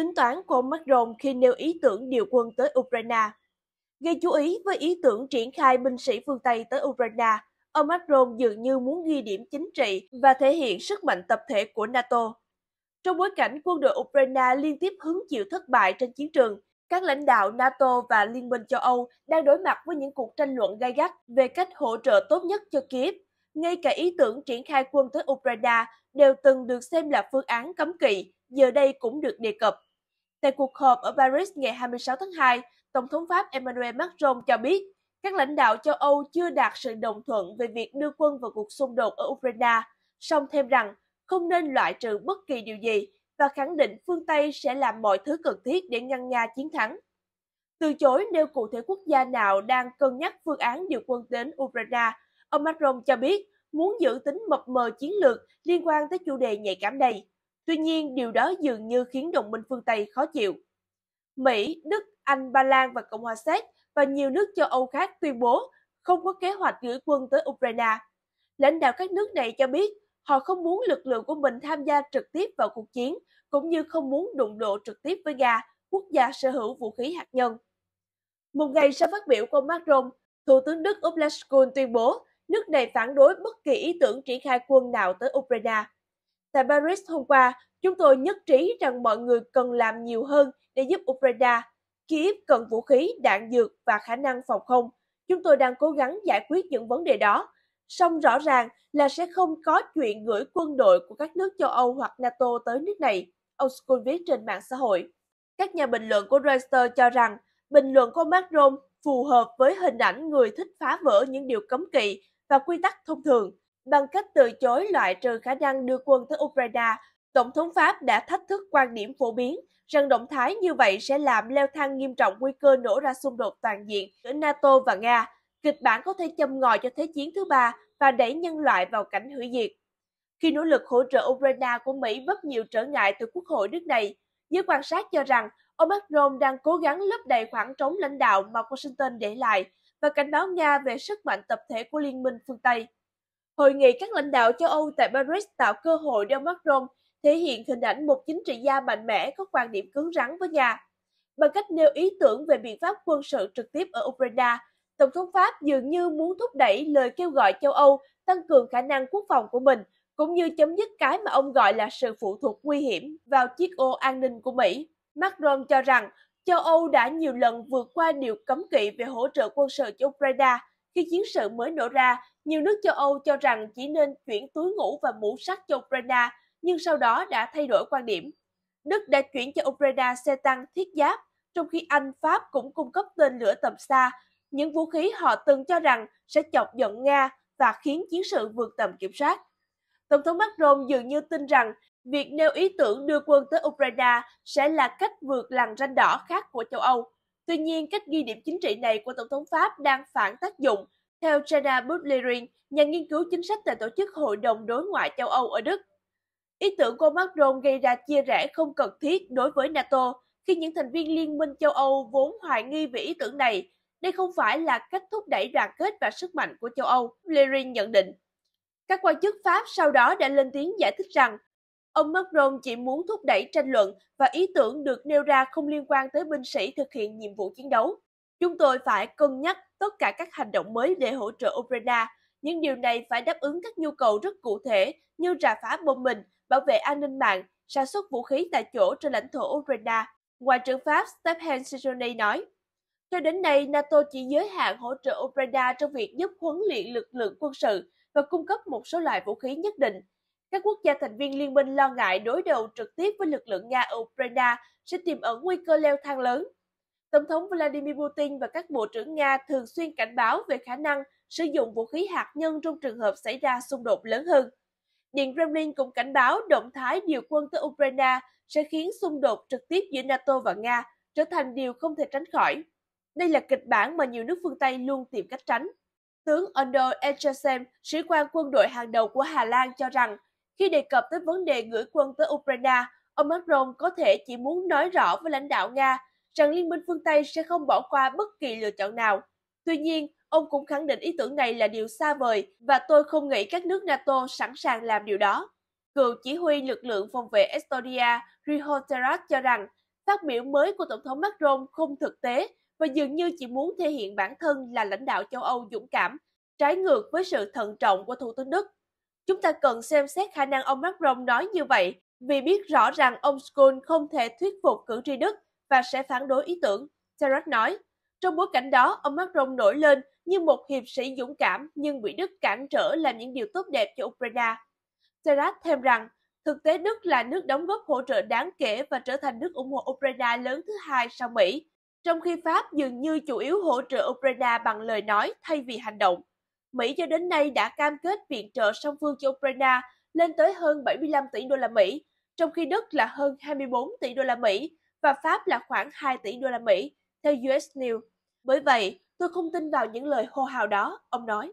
tính toán của ông Macron khi nêu ý tưởng điều quân tới Ukraine. Gây chú ý với ý tưởng triển khai binh sĩ phương Tây tới Ukraine, ông Macron dường như muốn ghi điểm chính trị và thể hiện sức mạnh tập thể của NATO. Trong bối cảnh quân đội Ukraine liên tiếp hứng chịu thất bại trên chiến trường, các lãnh đạo NATO và Liên minh châu Âu đang đối mặt với những cuộc tranh luận gay gắt về cách hỗ trợ tốt nhất cho Kiev. Ngay cả ý tưởng triển khai quân tới Ukraine đều từng được xem là phương án cấm kỵ, giờ đây cũng được đề cập. Tại cuộc họp ở Paris ngày 26 tháng 2, Tổng thống Pháp Emmanuel Macron cho biết các lãnh đạo châu Âu chưa đạt sự đồng thuận về việc đưa quân vào cuộc xung đột ở Ukraine, song thêm rằng không nên loại trừ bất kỳ điều gì và khẳng định phương Tây sẽ làm mọi thứ cần thiết để ngăn Nga chiến thắng. Từ chối nêu cụ thể quốc gia nào đang cân nhắc phương án điều quân đến Ukraine, ông Macron cho biết muốn giữ tính mập mờ chiến lược liên quan tới chủ đề nhạy cảm này. Tuy nhiên, điều đó dường như khiến đồng minh phương Tây khó chịu. Mỹ, Đức, Anh, Ba Lan và Cộng hòa Séc và nhiều nước châu Âu khác tuyên bố không có kế hoạch gửi quân tới Ukraine. Lãnh đạo các nước này cho biết họ không muốn lực lượng của mình tham gia trực tiếp vào cuộc chiến, cũng như không muốn đụng độ trực tiếp với Nga, quốc gia sở hữu vũ khí hạt nhân. Một ngày sau phát biểu của Macron, Thủ tướng Đức Olaf Scholz tuyên bố nước này phản đối bất kỳ ý tưởng triển khai quân nào tới Ukraine. Tại Paris hôm qua, chúng tôi nhất trí rằng mọi người cần làm nhiều hơn để giúp Ukraine. Kiev cần vũ khí, đạn dược và khả năng phòng không. Chúng tôi đang cố gắng giải quyết những vấn đề đó. Song rõ ràng là sẽ không có chuyện gửi quân đội của các nước châu Âu hoặc NATO tới nước này, ông School viết trên mạng xã hội. Các nhà bình luận của Reuters cho rằng bình luận của Macron phù hợp với hình ảnh người thích phá vỡ những điều cấm kỵ và quy tắc thông thường. Bằng cách từ chối loại trừ khả năng đưa quân tới Ukraine, Tổng thống Pháp đã thách thức quan điểm phổ biến rằng động thái như vậy sẽ làm leo thang nghiêm trọng nguy cơ nổ ra xung đột toàn diện giữa NATO và Nga. Kịch bản có thể châm ngòi cho Thế chiến thứ ba và đẩy nhân loại vào cảnh hủy diệt. Khi nỗ lực hỗ trợ Ukraine của Mỹ vấp nhiều trở ngại từ quốc hội nước này, giới quan sát cho rằng ông Macron đang cố gắng lấp đầy khoảng trống lãnh đạo mà Washington để lại và cảnh báo Nga về sức mạnh tập thể của Liên minh phương Tây. Hội nghị các lãnh đạo châu Âu tại Paris tạo cơ hội để ông Macron thể hiện hình ảnh một chính trị gia mạnh mẽ có quan điểm cứng rắn với nhà Bằng cách nêu ý tưởng về biện pháp quân sự trực tiếp ở Ukraine, Tổng thống Pháp dường như muốn thúc đẩy lời kêu gọi châu Âu tăng cường khả năng quốc phòng của mình, cũng như chấm dứt cái mà ông gọi là sự phụ thuộc nguy hiểm vào chiếc ô an ninh của Mỹ. Macron cho rằng châu Âu đã nhiều lần vượt qua điều cấm kỵ về hỗ trợ quân sự cho Ukraine – khi chiến sự mới nổ ra, nhiều nước châu Âu cho rằng chỉ nên chuyển túi ngủ và mũ sắt cho Ukraine, nhưng sau đó đã thay đổi quan điểm. Đức đã chuyển cho Ukraine xe tăng thiết giáp, trong khi Anh, Pháp cũng cung cấp tên lửa tầm xa, những vũ khí họ từng cho rằng sẽ chọc giận Nga và khiến chiến sự vượt tầm kiểm soát. Tổng thống Macron dường như tin rằng việc nêu ý tưởng đưa quân tới Ukraine sẽ là cách vượt làn ranh đỏ khác của châu Âu. Tuy nhiên, cách ghi điểm chính trị này của Tổng thống Pháp đang phản tác dụng. Theo Jana Butlerin, nhà nghiên cứu chính sách tại tổ chức Hội đồng Đối ngoại châu Âu ở Đức, ý tưởng của Macron gây ra chia rẽ không cần thiết đối với NATO khi những thành viên Liên minh châu Âu vốn hoài nghi về ý tưởng này. Đây không phải là cách thúc đẩy đoàn kết và sức mạnh của châu Âu, Lerin nhận định. Các quan chức Pháp sau đó đã lên tiếng giải thích rằng Ông Macron chỉ muốn thúc đẩy tranh luận và ý tưởng được nêu ra không liên quan tới binh sĩ thực hiện nhiệm vụ chiến đấu. Chúng tôi phải cân nhắc tất cả các hành động mới để hỗ trợ Ukraine, nhưng điều này phải đáp ứng các nhu cầu rất cụ thể như rà phá bom mình, bảo vệ an ninh mạng, sản xuất vũ khí tại chỗ trên lãnh thổ Ukraine, Ngoại trưởng Pháp Stephen Sejoni nói. Cho đến nay, NATO chỉ giới hạn hỗ trợ Ukraine trong việc giúp huấn luyện lực lượng quân sự và cung cấp một số loại vũ khí nhất định, các quốc gia thành viên liên minh lo ngại đối đầu trực tiếp với lực lượng Nga ở Ukraine sẽ tiềm ẩn nguy cơ leo thang lớn. Tổng thống Vladimir Putin và các bộ trưởng Nga thường xuyên cảnh báo về khả năng sử dụng vũ khí hạt nhân trong trường hợp xảy ra xung đột lớn hơn. Điện Kremlin cũng cảnh báo động thái điều quân tới Ukraine sẽ khiến xung đột trực tiếp giữa NATO và Nga trở thành điều không thể tránh khỏi. Đây là kịch bản mà nhiều nước phương Tây luôn tìm cách tránh. Tướng Ondo Echesem, sĩ quan quân đội hàng đầu của Hà Lan cho rằng khi đề cập tới vấn đề gửi quân tới Ukraine, ông Macron có thể chỉ muốn nói rõ với lãnh đạo Nga rằng Liên minh phương Tây sẽ không bỏ qua bất kỳ lựa chọn nào. Tuy nhiên, ông cũng khẳng định ý tưởng này là điều xa vời và tôi không nghĩ các nước NATO sẵn sàng làm điều đó. Cựu chỉ huy lực lượng phòng vệ Estonia Riho Terat cho rằng phát biểu mới của Tổng thống Macron không thực tế và dường như chỉ muốn thể hiện bản thân là lãnh đạo châu Âu dũng cảm, trái ngược với sự thận trọng của Thủ tướng Đức. Chúng ta cần xem xét khả năng ông Macron nói như vậy vì biết rõ rằng ông Scholz không thể thuyết phục cử tri Đức và sẽ phản đối ý tưởng, Terrat nói. Trong bối cảnh đó, ông Macron nổi lên như một hiệp sĩ dũng cảm nhưng bị Đức cản trở làm những điều tốt đẹp cho Ukraine. Terrat thêm rằng, thực tế Đức là nước đóng góp hỗ trợ đáng kể và trở thành nước ủng hộ Ukraine lớn thứ hai sau Mỹ, trong khi Pháp dường như chủ yếu hỗ trợ Ukraine bằng lời nói thay vì hành động. Mỹ cho đến nay đã cam kết viện trợ song phương cho Ukraine lên tới hơn 75 tỷ đô la Mỹ, trong khi Đức là hơn 24 tỷ đô la Mỹ và Pháp là khoảng 2 tỷ đô la Mỹ, theo US News. Bởi vậy, tôi không tin vào những lời hô hào đó, ông nói.